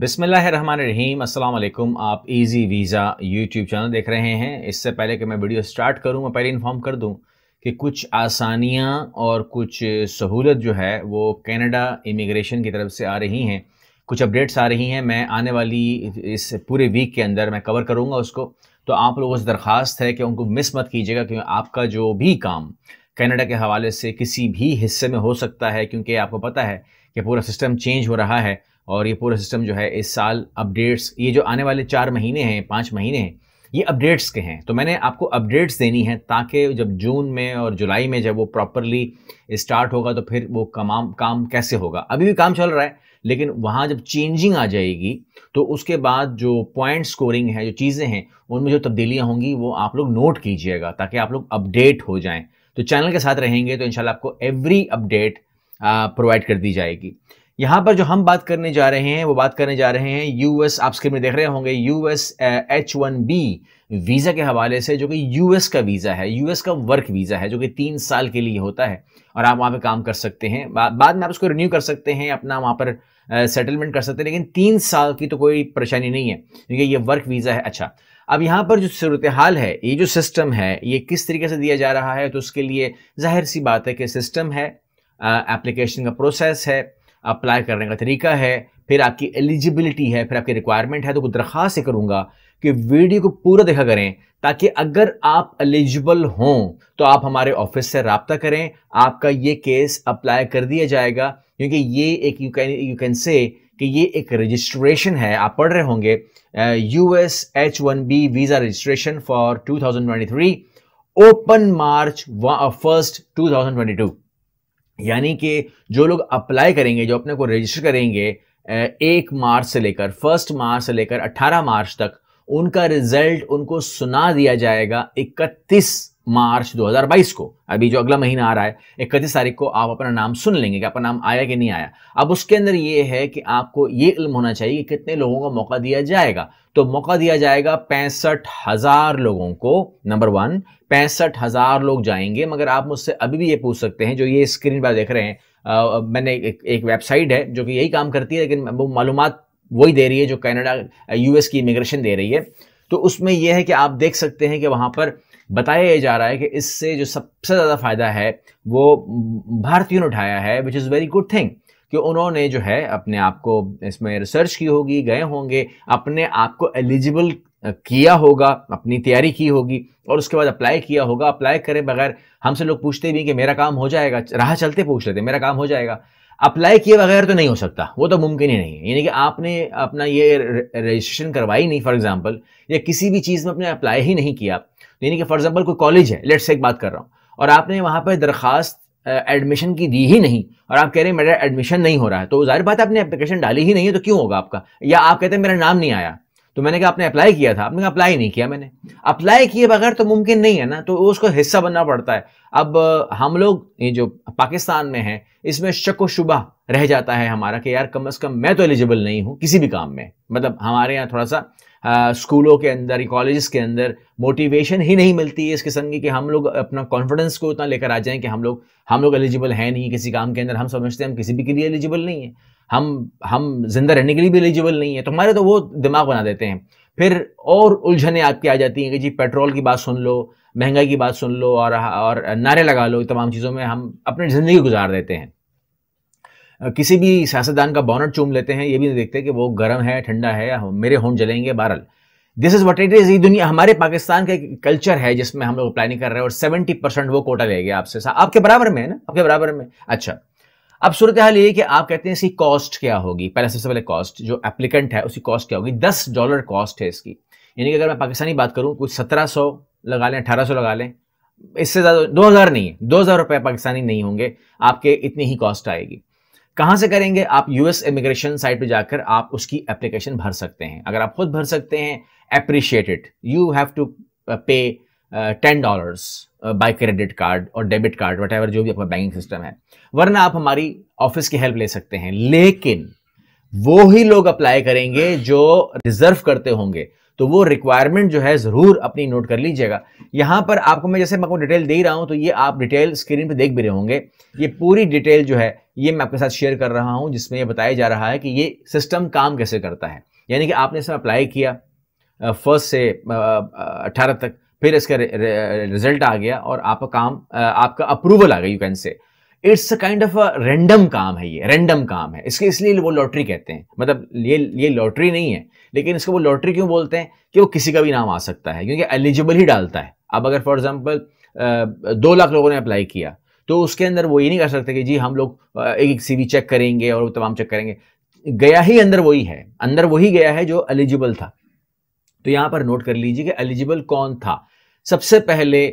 बिसमीम अल्लाम आप इजी वीज़ा यूट्यूब चैनल देख रहे हैं इससे पहले कि मैं वीडियो स्टार्ट करूं मैं पहले इन्फॉर्म कर दूं कि कुछ आसानियां और कुछ सहूलत जो है वो कनाडा इमिग्रेशन की तरफ से आ रही हैं कुछ अपडेट्स आ रही हैं मैं आने वाली इस पूरे वीक के अंदर मैं कवर करूँगा उसको तो आप लोगों से दरख्वास्त है कि उनको मिस मत कीजिएगा क्योंकि आपका जो भी काम कैनेडा के हवाले से किसी भी हिस्से में हो सकता है क्योंकि आपको पता है कि पूरा सिस्टम चेंज हो रहा है और ये पूरा सिस्टम जो है इस साल अपडेट्स ये जो आने वाले चार महीने हैं पाँच महीने हैं ये अपडेट्स के हैं तो मैंने आपको अपडेट्स देनी है ताकि जब जून में और जुलाई में जब वो प्रॉपरली स्टार्ट होगा तो फिर वो कमाम काम कैसे होगा अभी भी काम चल रहा है लेकिन वहाँ जब चेंजिंग आ जाएगी तो उसके बाद जो पॉइंट स्कोरिंग है जो चीज़ें हैं उनमें जो तब्दीलियाँ होंगी वो आप लोग नोट कीजिएगा ताकि आप लोग अपडेट हो जाएँ तो चैनल के साथ रहेंगे तो इन आपको एवरी अपडेट प्रोवाइड कर दी जाएगी यहाँ पर जो हम बात करने जा रहे हैं वो बात करने जा रहे हैं यूएस आप स्क्रीन में देख रहे होंगे US H one B visa के हवाले से जो कि यूएस का वीज़ा है यूएस का वर्क वीज़ा है जो कि तीन साल के लिए होता है और आप वहाँ पे काम कर सकते हैं बा, बाद में आप उसको रिन्यू कर सकते हैं अपना वहाँ पर सेटलमेंट कर सकते हैं लेकिन तीन साल की तो कोई परेशानी नहीं है क्योंकि ये वर्क वीज़ा है अच्छा अब यहाँ पर जो सूरत हाल है ये जो सिस्टम है ये किस तरीके से दिया जा रहा है तो उसके लिए जाहिर सी बात है कि सिस्टम है एप्लीकेशन का प्रोसेस है अप्लाई करने का तरीका है फिर आपकी एलिजिबिलिटी है फिर आपकी रिक्वायरमेंट है तो दरख्वास्त से करूंगा कि वीडियो को पूरा देखा करें ताकि अगर आप एलिजिबल हों तो आप हमारे ऑफिस से रबता करें आपका ये केस अप्लाई कर दिया जाएगा क्योंकि ये एक यू कैन यू कैन से कि ये एक रजिस्ट्रेशन है आप पढ़ रहे होंगे U S H one B visa registration for 2023 open March first 2022 यानी कि जो लोग अप्लाई करेंगे जो अपने को रजिस्टर करेंगे एक मार्च से लेकर फर्स्ट मार्च से लेकर 18 मार्च तक उनका रिजल्ट उनको सुना दिया जाएगा इकतीस मार्च 2022 को अभी जो अगला महीना आ रहा है इकतीस तारीख को आप अपना नाम सुन लेंगे कि अपना नाम आया कि नहीं आया अब उसके अंदर ये है कि आपको ये इल्म होना चाहिए कि कितने लोगों को मौका दिया जाएगा तो मौका दिया जाएगा पैंसठ हजार लोगों को नंबर वन पैंसठ हजार लोग जाएंगे मगर आप मुझसे अभी भी ये पूछ सकते हैं जो ये स्क्रीन पर देख रहे हैं आ, मैंने एक, एक वेबसाइट है जो कि यही काम करती है लेकिन वो मालूम वही दे रही है जो कनाडा यूएस की इमिग्रेशन दे रही है तो उसमें यह है कि आप देख सकते हैं कि वहाँ पर बताया जा रहा है कि इससे जो सबसे ज़्यादा फ़ायदा है वो भारतीयों ने उठाया है which is very good thing कि उन्होंने जो है अपने आप को इसमें रिसर्च की होगी गए होंगे अपने आप को एलिजिबल किया होगा अपनी तैयारी की होगी और उसके बाद अप्लाई किया होगा अप्लाई करें बगैर हमसे लोग पूछते भी कि मेरा काम हो जाएगा राह चलते पूछ लेते मेरा काम हो जाएगा अप्लाई किए बगैर तो नहीं हो सकता वो तो मुमकिन ही नहीं है यानी कि आपने अपना ये रजिस्ट्रेशन करवाई नहीं फॉर एग्जांपल या किसी भी चीज़ में अपने अप्लाई ही नहीं किया तो यानी कि फॉर एग्जांपल कोई कॉलेज है लेट्स एक बात कर रहा हूँ और आपने वहाँ पर दरखास्त एडमिशन की दी ही नहीं और आप कह रहे हैं मेरा एडमिशन नहीं हो रहा है तो जाहिर बात है आपने एप्लीकेशन डाली ही नहीं है तो क्यों होगा आपका या आप कहते हैं मेरा नाम नहीं आया तो मैंने कहा आपने अप्लाई किया था आपने कहा अप्लाई नहीं किया मैंने अप्लाई किए बगैर तो मुमकिन नहीं है ना तो उसको हिस्सा बनना पड़ता है अब हम लोग ये जो पाकिस्तान में है इसमें शक व शुबा रह जाता है हमारा कि यार कम अज़ कम मैं तो एलिजिबल नहीं हूं किसी भी काम में मतलब हमारे यहाँ थोड़ा सा स्कूलों के अंदर कॉलेज के अंदर मोटिवेशन ही नहीं मिलती है इस किस्म की कि हम लोग अपना कॉन्फिडेंस को उतना लेकर आ जाएं कि हम लोग हम लोग एलिजिबल हैं नहीं किसी काम के अंदर हम समझते हैं हम किसी भी के लिए एलिजिबल नहीं है हम हम जिंदा रहने के लिए भी एलिजिबल नहीं है तो हमारे तो वो दिमाग बना देते हैं फिर और उलझने आपकी आ जाती हैं कि जी पेट्रोल की बात सुन लो महंगाई की बात सुन लो और और नारे लगा लो तमाम चीज़ों में हम अपनी ज़िंदगी गुजार देते हैं किसी भी सियासतदान का बॉनट चूम लेते हैं ये भी नहीं देखते कि वो गर्म है ठंडा है मेरे होंठ जलेंगे बहरल this is what it is ये दुनिया हमारे पाकिस्तान का एक कल्चर है जिसमें हम लोग प्लानिंग कर रहे हैं और सेवेंटी परसेंट वो कोटा ले गया आपसे आपके बराबर में है ना आपके बराबर में अच्छा अब सूरत हाल ये कि आप कहते हैं इसकी कॉस्ट क्या होगी पहले सबसे पहले कॉस्ट जो एप्लीकेंट है उसकी कॉस्ट क्या होगी दस डॉलर कॉस्ट है इसकी यानी कि अगर मैं पाकिस्तानी बात करूँ कुछ सत्रह सौ लगा लें अठारह सौ लगा लें इससे ज़्यादा दो हज़ार नहीं है दो हज़ार रुपये पाकिस्तानी नहीं होंगे आपके इतनी ही कॉस्ट आएगी कहां से करेंगे आप यूएस इमिग्रेशन साइट पर जाकर आप उसकी एप्लीकेशन भर सकते हैं अगर आप खुद भर सकते हैं appreciated you have to pay ten dollars by credit card और डेबिट कार्ड वट जो भी आपका बैंकिंग सिस्टम है वरना आप हमारी ऑफिस की हेल्प ले सकते हैं लेकिन वो ही लोग अप्लाई करेंगे जो रिजर्व करते होंगे तो वो रिक्वायरमेंट जो है ज़रूर अपनी नोट कर लीजिएगा यहां पर आपको मैं जैसे मैं आपको डिटेल दे रहा हूं तो ये आप डिटेल स्क्रीन पे देख भी रहे होंगे ये पूरी डिटेल जो है ये मैं आपके साथ शेयर कर रहा हूँ जिसमें ये बताया जा रहा है कि ये सिस्टम काम कैसे करता है यानी कि आपने इसमें अप्लाई किया फर्स्ट से अट्ठारह तक फिर इसका रिजल्ट आ गया और आपका काम आपका अप्रूवल आ गया you can say it's a kind of random काम है ये रेंडम काम है इसके इसलिए वो लॉटरी कहते हैं मतलब ये ये लॉटरी नहीं है लेकिन इसको वो लॉटरी क्यों बोलते हैं कि वो किसी का भी नाम आ सकता है क्योंकि एलिजिबल ही डालता है अब अगर फॉर एग्जाम्पल दो लाख लोगों ने अप्लाई किया तो उसके अंदर वो ये नहीं कर सकते कि जी हम लोग एक एक सीवी चेक करेंगे और तमाम चेक करेंगे गया ही अंदर वही है अंदर वही गया है जो एलिजिबल था तो यहां पर नोट कर लीजिए कि एलिजिबल कौन था सबसे पहले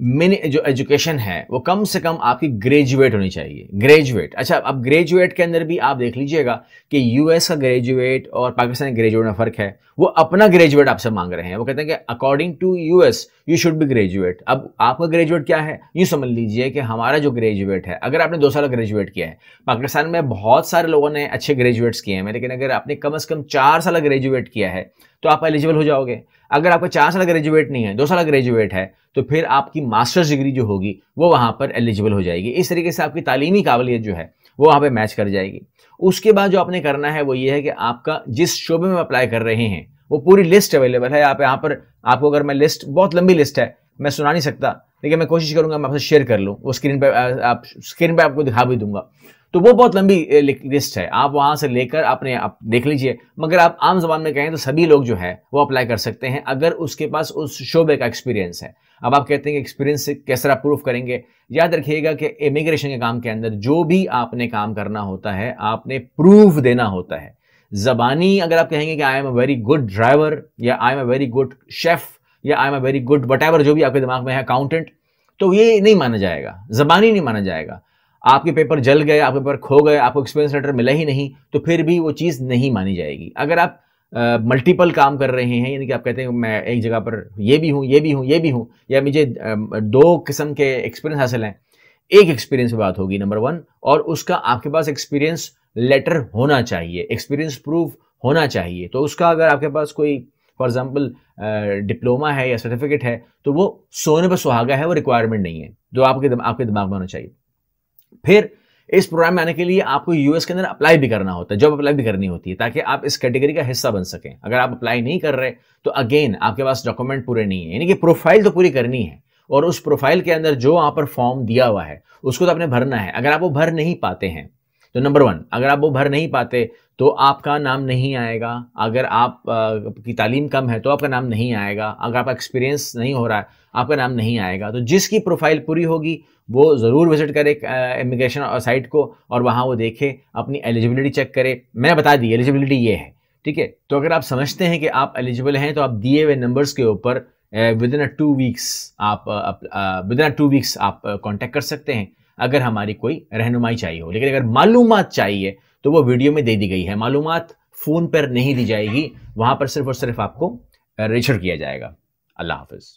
मिनी जो एजुकेशन है वो कम से कम आपकी ग्रेजुएट होनी चाहिए ग्रेजुएट अच्छा अब ग्रेजुएट के अंदर भी आप देख लीजिएगा कि यूएस का ग्रेजुएट और पाकिस्तान के ग्रेजुएट में फ़र्क है वो अपना ग्रेजुएट आपसे मांग रहे हैं वो कहते हैं कि according to US you should be graduate अब आपका ग्रेजुएट क्या है यूँ समझ लीजिए कि हमारा जो ग्रेजुएट है अगर आपने दो साल ग्रेजुएट किया है पाकिस्तान में बहुत सारे लोगों ने अच्छे ग्रेजुएट्स किए हैं लेकिन अगर आपने कम अज़ कम चार साल ग्रेजुएट किया है तो आप एलिजिबल हो जाओगे अगर आपका चार साल ग्रेजुएट नहीं है दो साल ग्रेजुएट है तो फिर आपकी मास्टर्स डिग्री जो होगी वो वहाँ पर एलिजिबल हो जाएगी इस तरीके से आपकी तालीमी काबिलियत जो है वो वहाँ पर मैच कर जाएगी उसके बाद जो आपने करना है वो ये है कि आपका जिस शोबे में अप्लाई कर रहे हैं वो पूरी लिस्ट अवेलेबल है आप यहाँ पर आपको अगर मैं लिस्ट बहुत लंबी लिस्ट है मैं सुना नहीं सकता लेकिन मैं कोशिश करूंगा मैं आपसे शेयर कर लूँ वो स्क्रीन पर आप स्क्रीन पर आपको दिखा भी दूंगा तो वो बहुत लंबी लिस्ट है आप वहां से लेकर आपने आप देख लीजिए मगर आप आम जबान में कहें तो सभी लोग जो है वो अप्लाई कर सकते हैं अगर उसके पास उस शोबे का एक्सपीरियंस है अब आप कहते हैं कि एक्सपीरियंस से किस प्रूफ करेंगे याद रखिएगा कि इमिग्रेशन के काम के अंदर जो भी आपने काम करना होता है आपने प्रूफ देना होता है जबानी अगर आप कहेंगे कि I am a very good driver या I am a very good chef या I am a very good what जो भी आपके दिमाग में है अकाउंटेंट तो ये नहीं माना जाएगा जबानी नहीं माना जाएगा आपके पेपर जल गए आपके पेपर खो गए आपको एक्सपीरियंस लेटर मिला ही नहीं तो फिर भी वो चीज़ नहीं मानी जाएगी अगर आप मल्टीपल काम कर रहे हैं यानी कि आप कहते हैं मैं एक जगह पर ये भी हूँ ये भी हूँ ये भी हूँ या मुझे दो किस्म के एक्सपीरियंस हासिल हैं एक एक्सपीरियंस की बात होगी नंबर वन और उसका आपके पास एक्सपीरियंस लेटर होना चाहिए एक्सपीरियंस प्रूफ होना चाहिए तो उसका अगर आपके पास कोई फॉर एग्जाम्पल डिप्लोमा है या सर्टिफिकेट है तो वो सोने पर सुहागा है वो रिक्वायरमेंट नहीं है जो आपके आपके दिमाग में होना चाहिए फिर इस प्रोग्राम में आने के लिए आपको यूएस के अंदर अप्लाई भी करना होता है जॉब अप्लाई भी करनी होती है ताकि आप इस कैटेगरी का हिस्सा बन सकें अगर आप अप्लाई नहीं कर रहे तो अगेन आपके पास डॉक्यूमेंट पूरे नहीं है यानी कि प्रोफाइल तो पूरी करनी है और उस प्रोफाइल के अंदर जो आप पर फॉर्म दिया हुआ है उसको तो आपने भरना है अगर आप वो भर नहीं पाते हैं तो नंबर वन अगर आप वो भर नहीं पाते तो आपका नाम नहीं आएगा अगर आप आ, की तालीम कम है तो आपका नाम नहीं आएगा अगर आपका एक्सपीरियंस नहीं हो रहा है आपका नाम नहीं आएगा तो जिसकी प्रोफाइल पूरी होगी वो ज़रूर विजिट करे इमिग्रेशन साइट को और वहाँ वो देखे अपनी एलिजिबिलिटी चेक करे मैंने बता दी एलिजिबिलिटी ये है ठीक है तो अगर आप समझते हैं कि आप एलिजिबल हैं तो आप दिए हुए नंबर्स के ऊपर within a two weeks आप within a two weeks आप कॉन्टैक्ट कर सकते हैं अगर हमारी कोई रहनुमाई चाहिए हो लेकिन अगर मालूम चाहिए तो वो वीडियो में दे दी गई है मालूम फ़ोन पर नहीं दी जाएगी वहां पर सिर्फ और सिर्फ आपको रजिस्टर किया जाएगा अल्लाह हाफिज़